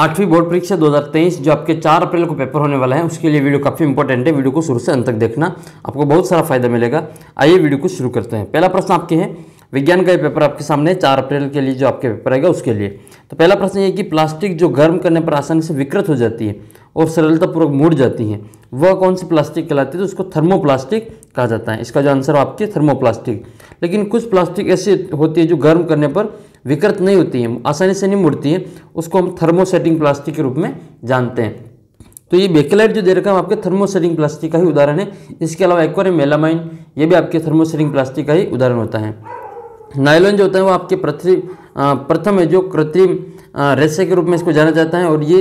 आठवीं बोर्ड परीक्षा 2023 जो आपके 4 अप्रैल को पेपर होने वाला है उसके लिए वीडियो काफ़ी इंपॉर्टेंट है वीडियो को शुरू से अंत तक देखना आपको बहुत सारा फायदा मिलेगा आइए वीडियो को शुरू करते हैं पहला प्रश्न आपके हैं विज्ञान का ये पेपर आपके सामने चार अप्रैल के लिए जो आपके पेपर आएगा उसके लिए तो पहला प्रश्न ये कि प्लास्टिक जो गर्म करने पर आसानी से विकृत हो जाती है और सरलतापूर्वक मुड़ जाती है वह कौन सी प्लास्टिक कहलाती है तो उसको थर्मोप्लास्टिक कहा जाता है इसका जो आंसर आपके थर्मोप्लास्टिक लेकिन कुछ प्लास्टिक ऐसी होती है जो गर्म करने पर विकृत नहीं होती है आसानी से नहीं मुड़ती है उसको हम थर्मोसेटिंग प्लास्टिक के रूप में जानते हैं तो ये बेकेलाइट जो दे रखा है आपके थर्मोसेटिंग प्लास्टिक का ही उदाहरण है इसके अलावा एक्वारियम मेलामाइन ये भी आपके थर्मोसेटिंग प्लास्टिक का ही उदाहरण होता है नायलोन जो होता है वो आपके प्रथम प्रथम है जो कृत्रिम रेशे के रूप में इसको जाना जाता है और ये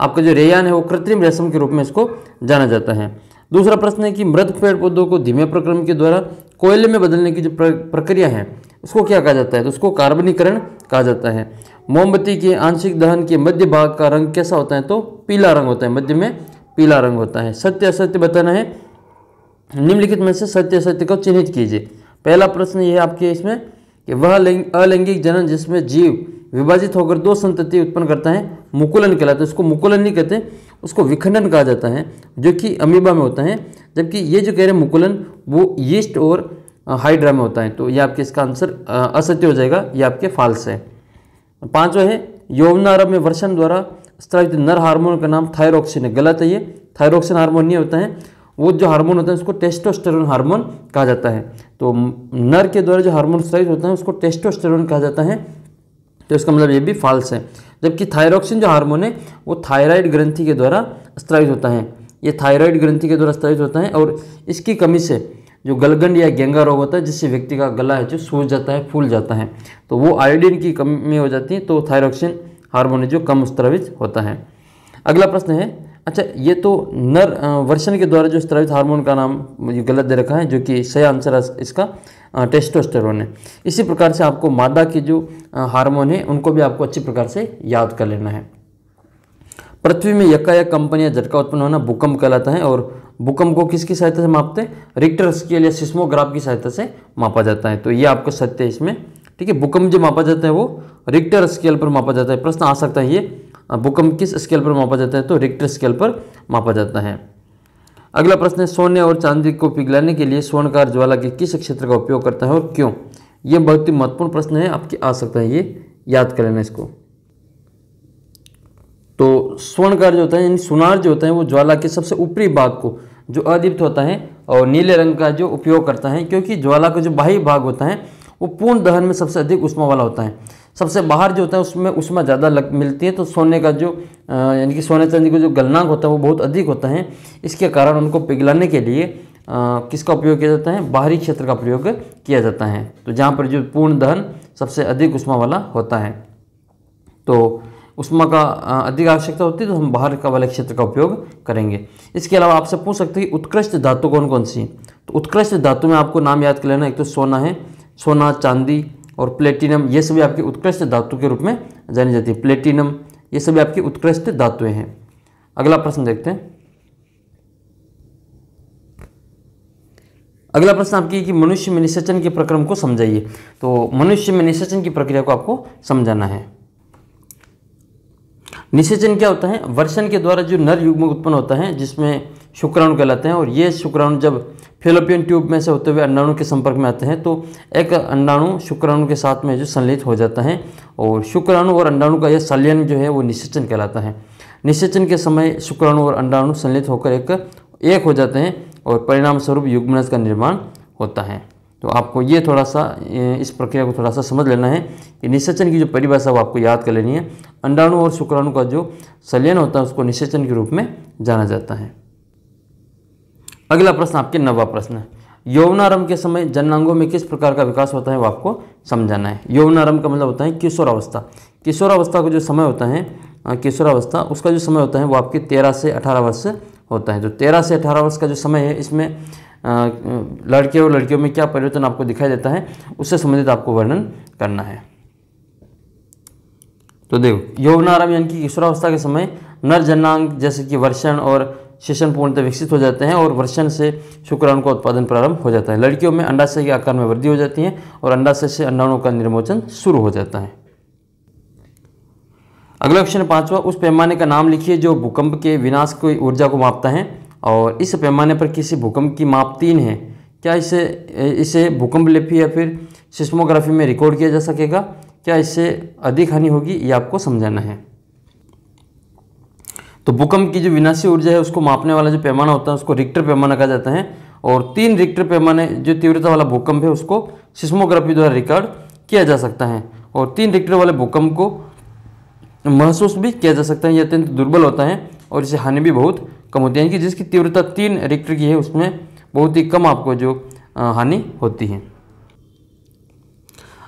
आपका जो रेयान है वो कृत्रिम रेशम के रूप में इसको जाना जाता है दूसरा प्रश्न है कि मृत पेड़ पौधों को धीमे प्रक्रम के द्वारा कोयले में बदलने की जो प्रक्रिया है उसको क्या कहा जाता है तो उसको कार्बनीकरण कहा जाता है मोमबत्ती के आंशिक दहन के मध्य भाग का रंग कैसा होता है तो पीला रंग होता है मध्य में पीला रंग होता है सत्य असत्य बताना है निम्नलिखित में से सत्य असत्य को चिन्हित कीजिए पहला प्रश्न ये आपके इसमें कि वह अलैंगिक जनन जिसमें जीव विभाजित होकर दो संतति उत्पन्न करता है मुकुलन कहलाता है तो उसको मुकुलन नहीं कहते उसको विखंडन कहा जाता है जो कि अमीबा में होता है जबकि ये जो कह रहे हैं मुकुलन वो यीस्ट और हाइड्रा में होता है तो ये आपके इसका आंसर असत्य हो जाएगा ये आपके फाल्स है पांचवा है यौवनारभ में वर्षण द्वारा स्त्रावित नर हार्मोन का नाम थायरोक्सिन है गलत है ये थायरोक्सिन हार्मोन नहीं होता है वो जो हार्मोन होता है उसको टेस्टोस्टेरोन हार्मोन कहा जाता है तो नर के द्वारा जो हार्मोन स्त्रावित होता है उसको टेस्टोस्टेरोन कहा जाता है तो इसका मतलब ये भी फाल्स है जबकि थायरोक्सिन जो हार्मोन है वो थायराइड ग्रंथि के द्वारा स्त्रावित होता है ये थायराइड ग्रंथि के द्वारा स्त्रावित होता है और इसकी कमी से जो गलगंड या गेंगा रोग होता है जिससे व्यक्ति का गला है जो सूज जाता है फूल जाता है तो वो आयोडीन की कमी हो जाती है तो थायरोक्सिन हार्मोन जो कम स्त्रावित होता है अगला प्रश्न है अच्छा ये तो नर वर्षण के द्वारा जो स्त्रावित हार्मोन का नाम ये गलत दे रखा है जो कि सही आंसर है इसका टेस्टोस्टेरोन है इसी प्रकार से आपको मादा के जो हार्मोन है उनको भी आपको अच्छी प्रकार से याद कर लेना है पृथ्वी में यकायक या झटका उत्पन्न होना भूकंप कहलाता है और भूकंप को किसकी सहायता से मापते हैं रिक्टर स्केल या सिस्मोग्राफ की सहायता से मापा जाता है तो ये आपका सत्य है इसमें ठीक है भूकंप जो मापा जाता है वो रिक्टर स्केल पर मापा जाता है प्रश्न आ सकता है ये भूकंप किस स्केल पर मापा जाता है तो रिक्टर स्केल पर मापा जाता है अगला प्रश्न है सोने और चांदी को पिघलाने के लिए स्वर्णकार ज्वाला के किस क्षेत्र का उपयोग करता है और क्यों ये बहुत ही महत्वपूर्ण प्रश्न है आपकी आ सकता है ये याद कर लेना इसको तो स्वर्णकार जो होता है यानी सुनार जो होता है वो ज्वाला के सबसे ऊपरी भाग को जो अदीप्त होता है और नीले रंग का जो उपयोग करता है क्योंकि ज्वाला का जो बाह्य भाग होता है वो पूर्ण दहन में सबसे अधिक उष्मा वाला होता है सबसे बाहर जो होता है उसमें उष्मा ज़्यादा लग मिलती है तो सोने का जो यानी कि सोने चांदी का जो गलनांक होता है वो बहुत अधिक होता है इसके कारण उनको पिघलाने के लिए आ, किसका उपयोग किया जाता है बाहरी क्षेत्र का प्रयोग किया जाता है तो जहाँ पर जो पूर्ण दहन सबसे अधिक उष्मा वाला होता है तो उष्मा का अधिक आवश्यकता होती है तो हम बाहर का वाले क्षेत्र का उपयोग करेंगे इसके अलावा आपसे पूछ सकते हैं कि उत्कृष्ट धातु कौन कौन सी तो उत्कृष्ट धातु में आपको नाम याद कर लेना एक तो सोना है सोना चांदी और प्लेटिनम ये सभी आपकी उत्कृष्ट धातु के रूप में जानी जाती है प्लेटिनम ये सभी आपकी उत्कृष्ट धातुएँ हैं अगला प्रश्न देखते हैं अगला प्रश्न आपकी कि मनुष्य में निषेचन के प्रक्रम को समझाइए तो मनुष्य में निषेचन की प्रक्रिया को आपको समझाना है निषेचन क्या होता है वर्षण के द्वारा जो नर युग्म उत्पन्न होता है जिसमें शुक्राणु कहलाते हैं और ये शुक्राणु जब फेलोपियन ट्यूब में से होते हुए अंडाणु के संपर्क में आते हैं तो एक अंडाणु शुक्राणु के साथ में जो संलित हो जाता है और शुक्राणु और अंडाणु का यह संलयन जो है वो निषेचन कहलाता है निषेचन के समय शुक्राणु और अंडाणु संलित होकर एक एक हो जाते हैं और परिणाम स्वरूप युग्मनज का निर्माण होता है तो आपको ये थोड़ा सा इस प्रक्रिया को थोड़ा सा समझ लेना है कि निषेचन की जो परिभाषा वो आपको याद कर लेनी है अंडाणु और शुक्राणु का जो सलियन होता है उसको निषेचन के रूप में जाना जाता है अगला प्रश्न आपके नवा प्रश्न है यौवनारंभ के समय जननांगों में किस प्रकार का विकास होता है वो आपको समझाना है यौवनारंभ का मतलब होता है किशोरावस्था किशोरावस्था का जो समय होता है किशोरावस्था उसका जो समय होता है वो आपके तेरह से अठारह वर्ष होता है तो तेरह से अठारह वर्ष का जो समय है इसमें लड़के और लड़कियों में क्या परिवर्तन आपको दिखाई देता है उससे संबंधित आपको वर्णन करना है तो देखो यौवनारंभ यानी कि किशोरावस्था के समय नर जन्नांग जैसे कि वर्षण और शेषण पूर्णतः विकसित हो जाते हैं और वर्षण से शुक्राणु का उत्पादन प्रारंभ हो जाता है लड़कियों में अंडाशय के आकार में वृद्धि हो जाती है और अंडाशय से अंडाणु का निर्मोचन शुरू हो जाता है अगला क्वेश्चन पांचवा उस पैमाने का नाम लिखिए जो भूकंप के विनाश की ऊर्जा को मापता है और इस पैमाने पर किसी भूकंप की माप तीन है क्या इसे इसे भूकंप लिपी या फिर सिस्मोग्राफी में रिकॉर्ड किया जा सकेगा क्या इससे अधिक हानि होगी ये आपको समझाना है तो भूकंप की जो विनाशी ऊर्जा है उसको मापने वाला जो पैमाना होता है उसको रिक्टर पैमाना कहा जाता है और तीन रिक्टर पैमाने जो तीव्रता वाला भूकंप है उसको सिस्मोग्राफी द्वारा रिकॉर्ड किया जा सकता है और तीन रिक्टर वाले भूकंप को महसूस भी किया जा सकता है यह अत्यंत दुर्बल होता है और इसे हानि भी बहुत कम होती है यानी कि जिसकी तीव्रता तीन रिक्टर की है उसमें बहुत ही कम आपको जो हानि होती है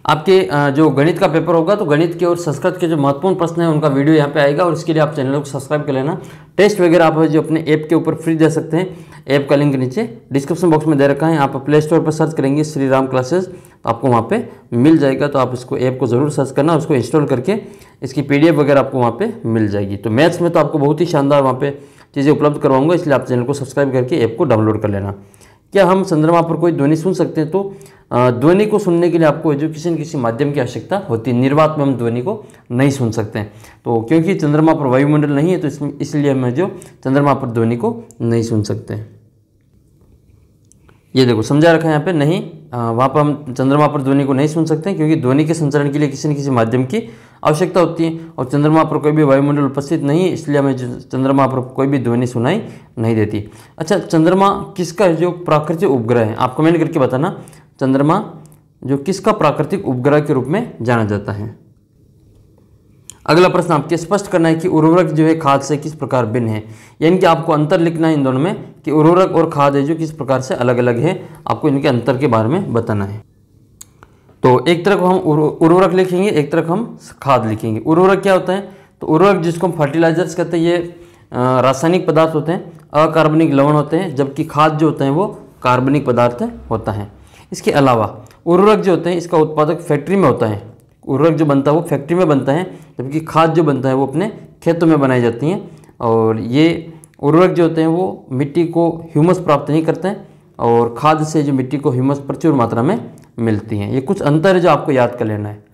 आपके जो गणित का पेपर होगा तो गणित के और संस्कृत के जो महत्वपूर्ण प्रश्न हैं उनका वीडियो यहाँ पे आएगा और इसके लिए आप चैनल को सब्सक्राइब कर लेना टेस्ट वगैरह आप जो अपने ऐप के ऊपर फ्री दे सकते हैं ऐप का लिंक नीचे डिस्क्रिप्शन बॉक्स में दे रखा है आप प्ले स्टोर पर सर्च करेंगे श्री राम क्लासेस तो आपको वहाँ पर मिल जाएगा तो आप इसको ऐप को ज़रूर सर्च करना उसको इंस्टॉल करके इसकी पी वगैरह आपको वहाँ पर मिल जाएगी तो मैथ्स में तो आपको बहुत ही शानदार वहाँ पर चीज़ें उपलब्ध करवाऊंगा इसलिए आप चैनल को सब्सक्राइब करके ऐप को डाउनलोड कर लेना क्या हम चंद्रमा पर कोई ध्वनि सुन सकते हैं तो ध्वनि को सुनने के लिए आपको एजुकेशन किसी माध्यम की आवश्यकता होती है निर्वात में हम ध्वनि को नहीं सुन सकते हैं तो क्योंकि चंद्रमा पर वायुमंडल नहीं है तो इसलिए हम जो चंद्रमा पर ध्वनि को नहीं सुन सकते ये देखो समझा रखा है यहाँ पे नहीं वहाँ पर हम चंद्रमा पर ध्वनि को नहीं सुन सकते क्योंकि ध्वनि के संचरण के लिए किसी न किसी माध्यम की आवश्यकता होती है और चंद्रमा पर कोई भी वायुमंडल उपस्थित नहीं है इसलिए हमें चंद्रमा पर कोई भी ध्वनि सुनाई नहीं देती अच्छा चंद्रमा किसका जो प्राकृतिक उपग्रह है आप कमेंट करके बताना चंद्रमा जो किसका प्राकृतिक उपग्रह के रूप में जाना जाता है अगला प्रश्न आपके स्पष्ट करना है कि उर्वरक जो है खाद से किस प्रकार भिन्न है यानी कि आपको अंतर लिखना है इन दोनों में कि उर्वरक और खाद है जो किस प्रकार से अलग अलग है आपको इनके अंतर के बारे में बताना है तो एक तरफ हम उर्वरक लिखेंगे एक तरफ हम खाद लिखेंगे उर्वरक क्या होता है तो उर्वरक जिसको हम फर्टिलाइजर्स कहते हैं ये रासायनिक पदार्थ होते हैं अकार्बनिक लवण होते हैं जबकि खाद जो होते हैं वो कार्बनिक पदार्थ होता है इसके अलावा उर्वरक जो होते हैं इसका उत्पादक फैक्ट्री में होता है उर्वरक जो बनता है वो फैक्ट्री में बनता है जबकि खाद जो बनता है वो अपने खेतों में बनाई जाती हैं और ये उर्वरक जो होते हैं वो मिट्टी को ह्यूमस प्राप्त नहीं करते हैं और खाद से जो मिट्टी को ह्यूमस प्रचुर मात्रा में मिलती हैं ये कुछ अंतर है जो आपको याद कर लेना है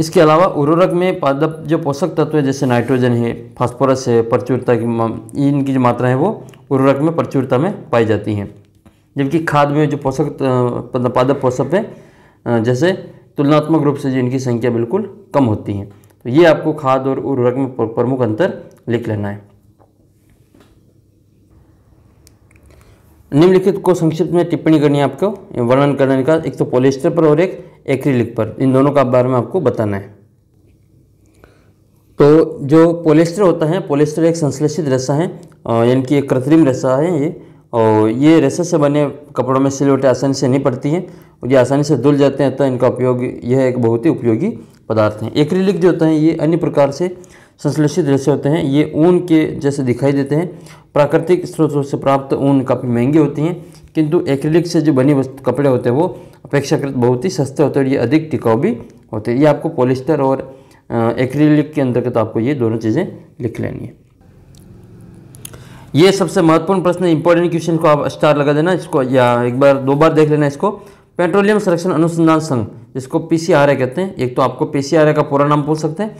इसके अलावा उर्वरक में पादप जो पोषक तत्व है जैसे नाइट्रोजन है फास्फोरस है प्रचुरता की इनकी जो मात्रा है वो उर्वरक में प्रचुरता में पाई जाती हैं जबकि खाद में जो पोषक मतलब पादप पोषक है जैसे तुलनात्मक रूप से जो इनकी संख्या बिल्कुल कम होती है तो ये आपको खाद और उर्वरक में प्रमुख अंतर लिख लेना है निम्नलिखित को संक्षिप्त में टिप्पणी करनी है आपको वर्णन करने का एक तो पॉलिस्टर पर और एक एक्रिलिक पर इन दोनों का बारे में आपको बताना है तो जो पोलेस्टर होता है पोलेस्टर एक संश्लेषित रेसा है यानी कि एक कृत्रिम रेसा है ये और ये रेसा से बने कपड़ों में सिलवटें आसानी से नहीं पड़ती हैं ये आसानी से धुल जाते हैं तो इनका उपयोग यह एक बहुत ही उपयोगी पदार्थ है एक्रिलिक जो होता है ये अन्य प्रकार से संश्लेषित रेशे होते हैं ये ऊन के जैसे दिखाई देते हैं प्राकृतिक स्रोतों से प्राप्त ऊन काफ़ी महंगी होती हैं किंतु एक्रिलिक से जो बनी वस्तु कपड़े होते हैं वो अपेक्षाकृत बहुत ही सस्ते होते हैं और ये अधिक टिकाऊ भी होते हैं ये आपको पॉलिस्टर और एक्रिलिक के अंतर्गत आपको ये दोनों चीज़ें लिख लेनी है ये सबसे महत्वपूर्ण प्रश्न इंपॉर्टेंट क्वेश्चन को आप स्टार लगा देना इसको या एक बार दो बार देख लेना इसको पेट्रोलियम संरक्षण अनुसंधान संघ जिसको पी कहते हैं एक तो आपको पी का पूरा नाम पूछ सकते हैं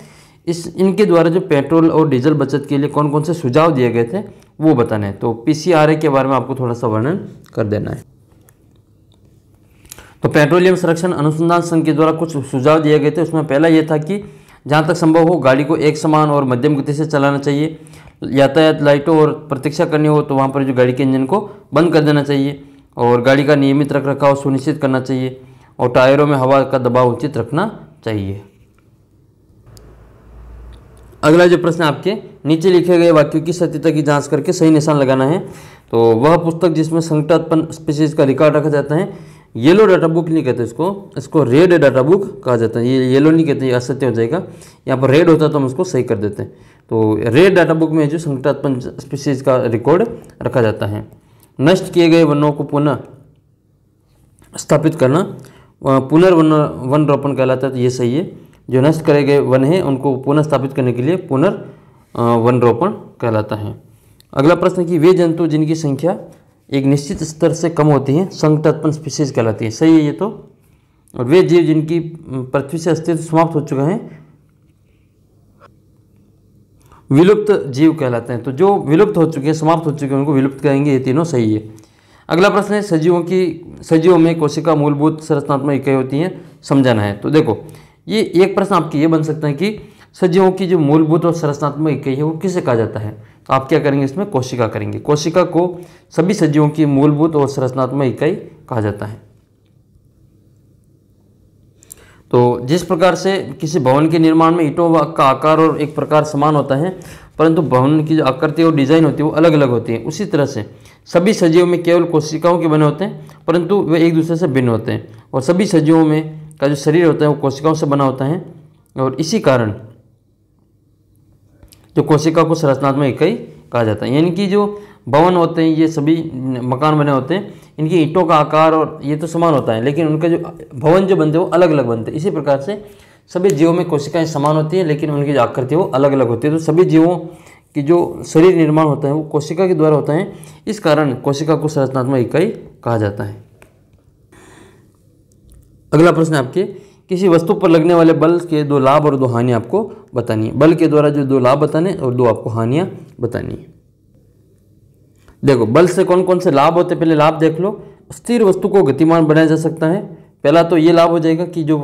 इस इनके द्वारा जो पेट्रोल और डीजल बचत के लिए कौन कौन से सुझाव दिए गए थे वो बताने हैं तो पी के बारे में आपको थोड़ा सा वर्णन कर देना है तो पेट्रोलियम संरक्षण अनुसंधान संघ के द्वारा कुछ सुझाव दिए गए थे उसमें पहला यह था कि जहाँ तक संभव हो गाड़ी को एक समान और मध्यम गति से चलाना चाहिए यातायात लाइटों और प्रतीक्षा करनी हो तो वहाँ पर जो गाड़ी के इंजन को बंद कर देना चाहिए और गाड़ी का नियमित रख रखाव सुनिश्चित करना चाहिए और टायरों में हवा का दबाव उचित रखना चाहिए अगला जो प्रश्न आपके नीचे लिखे गए वाक्यों की सत्यता की जांच करके सही निशान लगाना है तो वह पुस्तक जिसमें संकटात्पन्न स्पीसीज का रिकॉर्ड रखा जाता है येलो डाटा बुक नहीं कहते इसको इसको रेड डाटा बुक कहा जाता है ये येलो नहीं कहते ये असत्य हो जाएगा यहाँ पर रेड होता तो हम उसको सही कर देते हैं तो रेड डाटा बुक में जो संकटात्मक स्पीसीज का रिकॉर्ड रखा जाता है नष्ट किए गए वनों को पुनः स्थापित करना पुनर्वन वन रोपण कहलाता है तो ये सही है जो नष्ट करे गए वन हैं उनको पुनर्स्थापित करने के लिए पुनर् रोपण कहलाता है अगला प्रश्न कि वे जंतु जिनकी संख्या एक निश्चित स्तर से कम होती है संगतत्पन स्पीसीज कहलाती है सही है ये तो और वे जीव जिनकी पृथ्वी से अस्तित्व समाप्त हो चुके हैं विलुप्त जीव कहलाते हैं तो जो विलुप्त हो चुके हैं समाप्त हो चुके हैं उनको विलुप्त कहेंगे ये तीनों सही है अगला प्रश्न है सजीवों की सजीवों में कोशिका मूलभूत संरचनात्मक इकाई होती है समझाना है तो देखो ये एक प्रश्न आपके ये बन सकता है कि सजीवों की जो मूलभूत और संरचनात्मक इकाई है वो किसे कहा जाता है तो आप क्या करेंगे इसमें कोशिका करेंगे कोशिका को सभी सजीवों की मूलभूत और संरचनात्मक इकाई कहा जाता है तो जिस प्रकार से किसी भवन के निर्माण में ईटों का आकार और एक प्रकार समान होता है परंतु भवन की जो आकृति और डिज़ाइन होती है वो अलग अलग होती है उसी तरह से सभी सजीवों में केवल कोशिकाओं के बने होते हैं परंतु वे एक दूसरे से भिन्न होते हैं और सभी सजीवों में का जो शरीर होता है वो कोशिकाओं से बना होता है और इसी कारण जो कोशिका को संरचनात्मक इकाई कहा जाता है यानी कि जो भवन होते हैं ये सभी मकान बने होते हैं इनकी ईंटों का आकार और ये तो समान होता है लेकिन उनका जो भवन जो बनते हैं वो अलग अलग बनते हैं इसी प्रकार से सभी जीवों में कोशिकाएं समान होती हैं लेकिन उनकी जो आकृति वो अलग अलग होती है तो सभी जीवों की जो शरीर निर्माण होता है वो कोशिका के द्वारा होता है इस कारण कोशिका को संरचनात्मक इकाई कहा जाता है अगला प्रश्न आपके किसी वस्तु पर लगने वाले बल के दो लाभ और दो हानि आपको बतानी है बल के द्वारा जो दो लाभ बताने और दो आपको हानियाँ बतानी है देखो बल से कौन कौन से लाभ होते पहले लाभ देख लो स्थिर वस्तु को गतिमान बनाया जा सकता है पहला तो ये लाभ हो जाएगा कि जो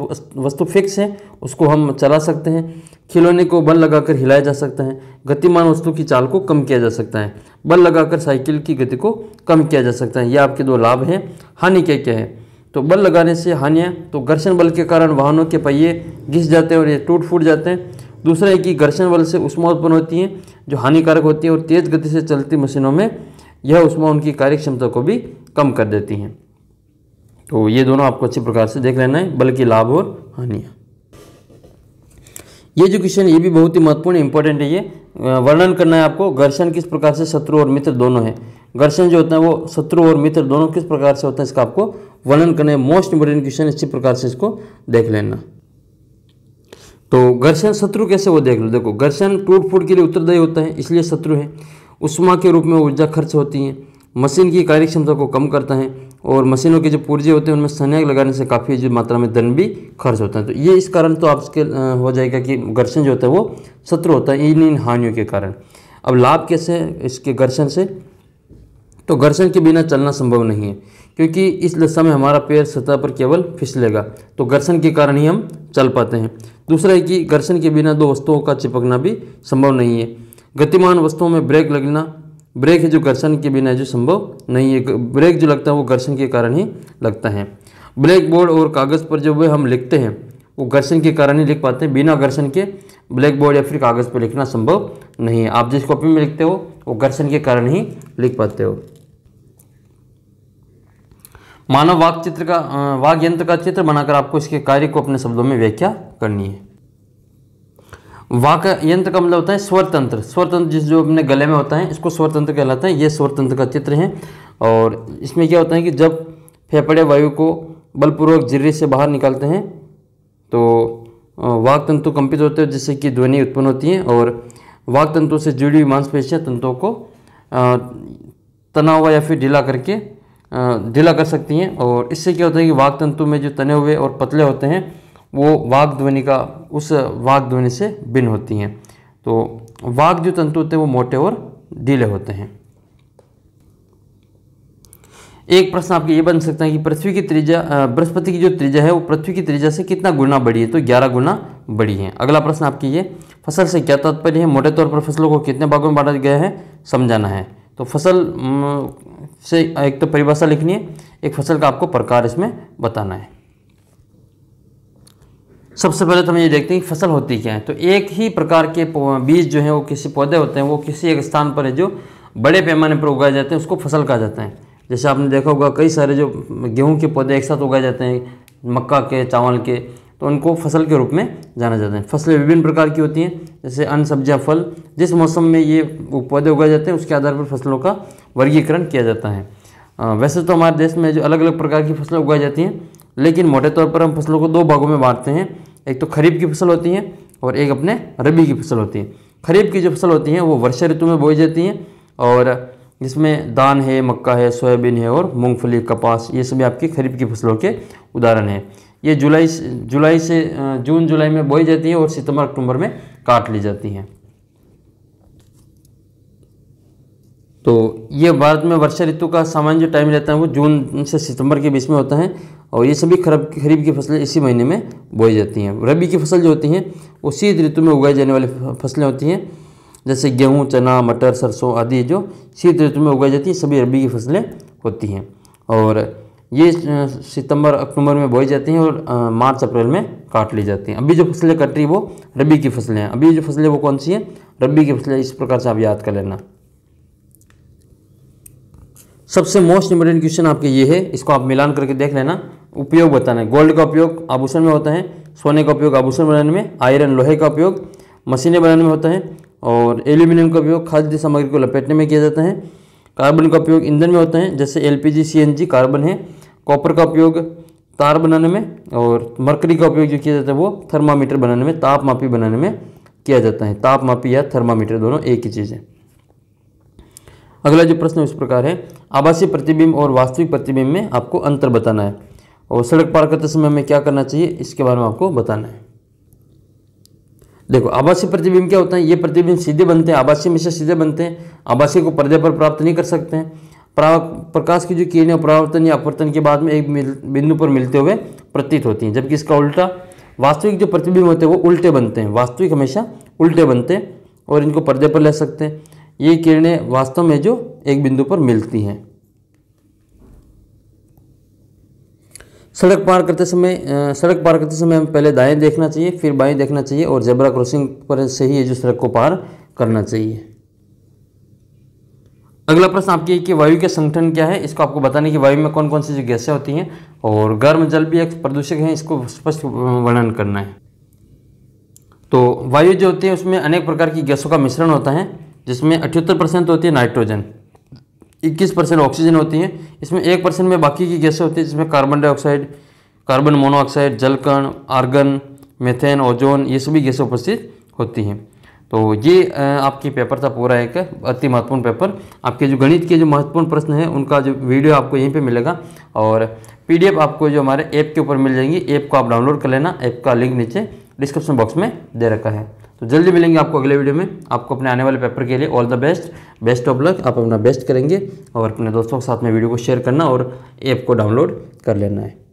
वस्तु फिक्स है उसको हम चला सकते हैं खिलौने को बल लगाकर हिलाया जा सकता है गतिमान वस्तु की चाल को कम किया जा सकता है बल लगाकर साइकिल की गति को कम किया जा सकता है ये आपके दो लाभ हैं हानि क्या क्या है तो बल लगाने से हानियाँ तो घर्षण बल के कारण वाहनों के पहिए घिस जाते हैं और ये टूट फूट जाते हैं दूसरा है कि घर्षण बल से उष्मा उत्पन्न होती हैं जो हानिकारक होती है और तेज़ गति से चलती मशीनों में यह उष्मा उनकी कार्यक्षमता को भी कम कर देती हैं तो ये दोनों आपको अच्छी प्रकार से देख लेना है बल्कि लाभ और हानियाँ ये जो क्वेश्चन ये भी बहुत ही महत्वपूर्ण इंपॉर्टेंट है ये वर्णन करना है आपको घर्षण किस प्रकार से शत्रु और मित्र दोनों है घर्षण जो होता है वो शत्रु और मित्र दोनों किस प्रकार से होता है इसका आपको वर्णन करने मोस्ट इंपोर्टेंट क्वेश्चन इसी प्रकार से इसको देख लेना तो घर्षण शत्रु कैसे वो देख लो देखो घर्षण टूट फूट के लिए उत्तरदायी होता है इसलिए शत्रु है उष्मा के रूप में ऊर्जा खर्च होती है मशीन की कार्यक्षमता को कम करता है और मशीनों के जो पूर्जे होते हैं उनमें संयोग लगाने से काफ़ी जो मात्रा में धन भी खर्च होता है तो ये इस कारण तो आपके हो जाएगा कि घर्षण जो होता है वो शत्रु होता है इन इन हानियों के कारण अब लाभ कैसे इसके घर्षण से तो घर्षण के बिना चलना संभव नहीं है क्योंकि इस दशा में हमारा पैर सतह पर केवल फिसलेगा तो घर्षण के कारण ही हम चल पाते हैं दूसरा है कि घर्षण के बिना दो वस्तुओं का चिपकना भी संभव नहीं है गतिमान वस्तुओं में ब्रेक लगना ब्रेक है जो घर्षण के बिना जो संभव नहीं है ब्रेक जो लगता है वो घर्षण के कारण ही लगता है ब्लैक बोर्ड और कागज़ पर जो वे हम लिखते हैं वो घर्षण के कारण ही लिख पाते हैं बिना घर्षण के ब्लैक बोर्ड या फिर कागज़ पर लिखना संभव नहीं है आप जिस कॉपी में लिखते हो वो घर्षण के कारण ही लिख पाते हो मानव वाक चित्र का वाक यंत्र का चित्र बनाकर आपको इसके कार्य को अपने शब्दों में व्याख्या करनी है वाक यंत्र का मतलब होता है स्वरतंत्र स्वरतंत्र जिस जो अपने गले में होता है इसको स्वरतंत्र कहलाता है ये स्वरतंत्र का चित्र है और इसमें क्या होता है कि जब फेफड़े वायु को बलपूर्वक जिर्रे से बाहर निकालते हैं तो वाक तंतु कंपित होते हैं जिससे कि ध्वनि उत्पन्न होती है और वाक तंतु से जुड़ी हुई मांसपेशियाँ तंतुओं को तनाव या फिर ढीला करके ढीला कर सकती हैं और इससे क्या होता है कि वाक तंतु में जो तने हुए और पतले होते हैं वो वाक ध्वनि का उस वाक ध्वनि से भिन्न होती हैं तो वाक जो तंतु होते हैं वो मोटे और ढीले होते हैं एक प्रश्न आपके ये बन सकता है कि पृथ्वी की त्रिज्या बृहस्पति की जो त्रिज्या है वो पृथ्वी की त्रिज्या से कितना गुना बड़ी है तो 11 गुना बड़ी है अगला प्रश्न आपकी ये फसल से क्या तात्पर्य है मोटे तौर पर फसलों को कितने भागों में बांटा गया है समझाना है तो फसल से एक तो परिभाषा लिखनी है एक फसल का आपको प्रकार इसमें बताना है सबसे पहले तो हम ये देखते हैं कि फसल होती क्या है तो एक ही प्रकार के बीज जो है वो किसी पौधे होते हैं वो किसी एक स्थान पर है जो बड़े पैमाने पर उगाए जाते हैं उसको फसल कहा जाता है जैसे आपने देखा होगा कई सारे जो गेहूं के पौधे एक साथ उगाए जाते हैं मक्का के चावल के तो उनको फसल के रूप में जाना जाता है फसलें विभिन्न प्रकार की होती हैं जैसे अन्न सब्जियाँ फल जिस मौसम में ये पौधे उगाए जाते हैं उसके आधार पर फसलों का वर्गीकरण किया जाता है वैसे तो हमारे देश में जो अलग अलग प्रकार की फसलें उगाई जाती हैं लेकिन मोटे तौर पर हम फसलों को दो भागों में बांटते हैं एक तो खरीफ की फसल होती है और एक अपने रबी की फसल होती है खरीफ की जो फसल होती है वो वर्षा ऋतु में बोई जाती हैं और जिसमें दान है मक्का है सोयाबीन है और मूंगफली कपास ये सभी आपकी खरीफ की फसलों के उदाहरण हैं ये जुलाई जुलाई से जून जुलाई में बोई जाती है और सितंबर अक्टूबर में काट ली जाती हैं तो ये भारत में वर्षा ऋतु का सामान्य जो टाइम रहता है वो जून से सितंबर के बीच में होता है और ये सभी खरब खरीफ की फसलें इसी महीने में बोई जाती हैं रबी की फसल जो होती हैं वो शीत ऋतु में उगाई जाने वाली फसलें होती हैं जैसे गेहूँ चना मटर सरसों आदि जो शीत ऋतु में उगाई जाती हैं सभी रबी की फसलें होती हैं और ये सितंबर अक्टूबर में बोई जाती हैं और मार्च अप्रैल में काट ली जाती हैं अभी जो फसलें कट रही वो रबी की फसलें हैं अभी जो फसलें वो कौन सी हैं रबी की फसलें इस प्रकार से आप याद कर लेना सबसे मोस्ट इंपॉर्टेंट क्वेश्चन आपके ये है इसको आप मिलान करके देख लेना उपयोग बताना है गोल्ड का उपयोग आभूषण में होता है सोने का उपयोग आभूषण बनाने में आयरन लोहे का उपयोग मशीनें बनाने में होता है और एल्यूमिनियम का उपयोग खाद्य सामग्री को लपेटने में किया जाता है कार्बन का उपयोग ईंधन में होता है जैसे एलपीजी सीएनजी कार्बन है कॉपर का उपयोग तार बनाने में और मरकरी का उपयोग जो किया जाता है वो थर्मामीटर बनाने में तापमापी बनाने में किया जाता है तापमापी या थर्मामीटर दोनों एक ही चीज़ है अगला जो प्रश्न इस प्रकार है आवासीय प्रतिबिंब और वास्तविक प्रतिबिंब में आपको अंतर बताना है और सड़क पार करते समय हमें क्या करना चाहिए इसके बारे में आपको बताना है देखो आवासीय प्रतिबिंब क्या होता है ये प्रतिबिंब सीधे बनते हैं आवासीय में से सीधे बनते हैं आवासीय को पर्दे पर प्राप्त नहीं कर सकते हैं प्रकाश की जो किरणें परावर्तन या अपवर्तन के बाद में एक बिंदु पर मिलते हुए प्रतीत होती हैं जबकि इसका उल्टा वास्तविक जो प्रतिबिंब होते हैं वो उल्टे बनते हैं वास्तविक हमेशा उल्टे बनते हैं और इनको पर्दे पर ले सकते हैं ये किरणें वास्तव में जो एक बिंदु पर मिलती हैं सड़क पार करते समय सड़क पार करते समय हमें पहले दाएं देखना चाहिए फिर बाएं देखना चाहिए और जेबरा क्रॉसिंग पर से ही ये जो सड़क को पार करना चाहिए अगला प्रश्न आपके कि वायु के संगठन क्या है इसको आपको बताने की वायु में कौन कौन सी जो गैसें होती हैं और गर्म जल भी एक प्रदूषक है इसको स्पष्ट वर्णन करना है तो वायु जो होती है उसमें अनेक प्रकार की गैसों का मिश्रण होता है जिसमें अठहत्तर परसेंट होती है नाइट्रोजन इक्कीस परसेंट ऑक्सीजन होती है इसमें एक परसेंट में बाकी की गैसें होती है जिसमें कार्बन डाइऑक्साइड कार्बन मोनोऑक्साइड जलकण आर्गन मेथेन ओजोन ये सभी गैसें उपस्थित होती हैं तो ये आपके पेपर था पूरा एक अति महत्वपूर्ण पेपर आपके जो गणित के जो महत्वपूर्ण प्रश्न हैं उनका जो वीडियो आपको यहीं पे मिलेगा और पीडीएफ आपको जो हमारे ऐप के ऊपर मिल जाएंगी ऐप को आप डाउनलोड कर लेना ऐप का लिंक नीचे डिस्क्रिप्शन बॉक्स में दे रखा है तो जल्दी मिलेंगे आपको अगले वीडियो में आपको अपने आने वाले पेपर के लिए all the best best of luck आप अपना बेस्ट करेंगे और अपने दोस्तों के साथ में वीडियो को शेयर करना और ऐप को डाउनलोड कर लेना है